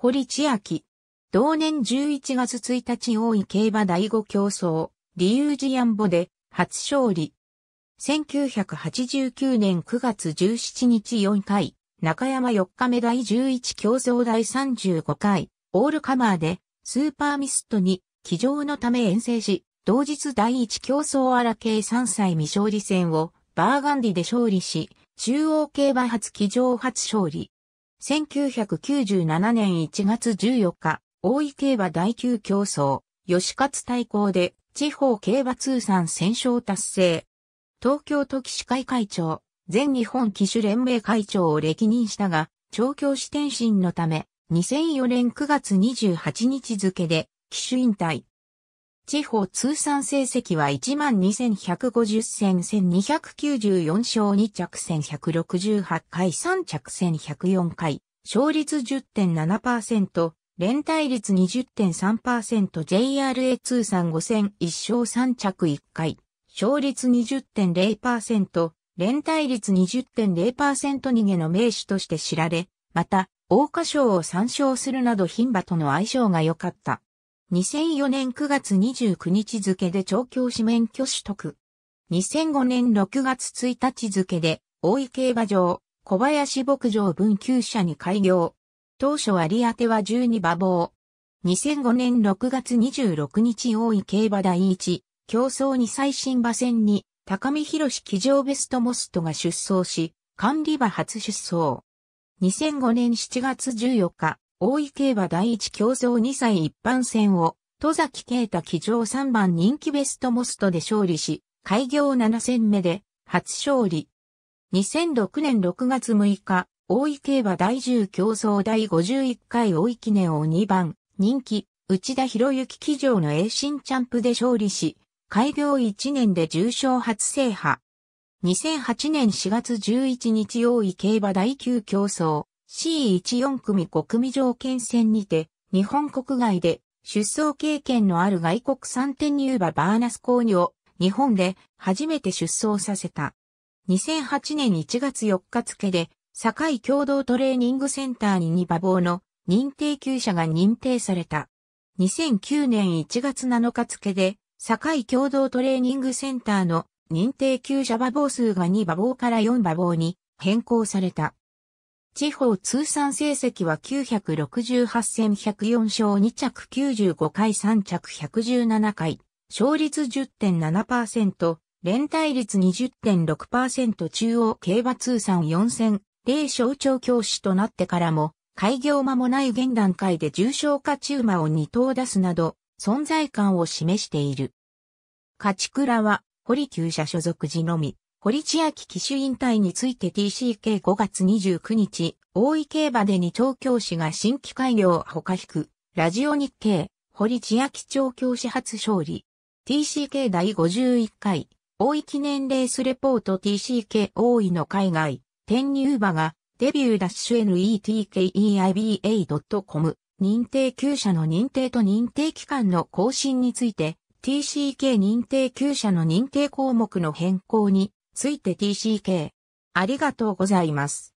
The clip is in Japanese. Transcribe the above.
堀千秋。同年11月1日大井競馬第5競争、リュージアンボで初勝利。1989年9月17日4回、中山4日目第11競争第35回、オールカマーでスーパーミストに騎乗のため遠征し、同日第1競争荒系3歳未勝利戦をバーガンディで勝利し、中央競馬初騎乗初勝利。1997年1月14日、大井競馬第9競争、吉勝対抗で地方競馬通算戦勝達成。東京都騎士会会長、全日本騎手連盟会長を歴任したが、調教師転身のため、2004年9月28日付で、騎手引退。地方通算成績は12,150戦1294勝2着戦168回3着戦104回、勝率10.7%、連帯率 20.3%JRA 通算5戦1勝3着1回、勝率20.0%、連帯率20.0%逃げの名手として知られ、また、大花賞を参照するなど牝馬との相性が良かった。2004年9月29日付で調教師免許取得。2005年6月1日付で、大井競馬場、小林牧場分厩舎に開業。当初割り当ては12馬房。2005年6月26日大井競馬第一、競争に最新馬戦に、高見博士騎乗ベストモストが出走し、管理馬初出走。2005年7月14日、大井競馬第一競争2歳一般戦を、戸崎啓太騎乗3番人気ベストモストで勝利し、開業7戦目で初勝利。2006年6月6日、大井競馬第10競争第51回大井記念を2番人気、内田博之騎乗の栄新チャンプで勝利し、開業1年で重賞初制覇。2008年4月11日大井競馬第9競争、C14 組5組条件戦にて、日本国外で出走経験のある外国3点入馬バーナス購入を日本で初めて出走させた。2008年1月4日付で、堺共同トレーニングセンターに2馬房の認定級者が認定された。2009年1月7日付で、堺共同トレーニングセンターの認定級者馬房数が2馬房から4馬房に変更された。地方通算成績は968戦104勝2着95回3着117回、勝率10.7%、連帯率20.6%中央競馬通算4戦、霊象徴教師となってからも、開業間もない現段階で重症化中馬を2頭出すなど、存在感を示している。勝倉は、堀厩舎所属時のみ、堀千秋騎手引退について TCK5 月29日、大井競馬で2調教師が新規開業ほか引く、ラジオ日経、堀千秋調教師初勝利。TCK 第51回、大井記念レースレポート TCK 大井の海外、転入馬が、デビューダッシュ netkeiba.com 認定級者の認定と認定期間の更新について TCK 認定級者の認定項目の変更について TCK。ありがとうございます。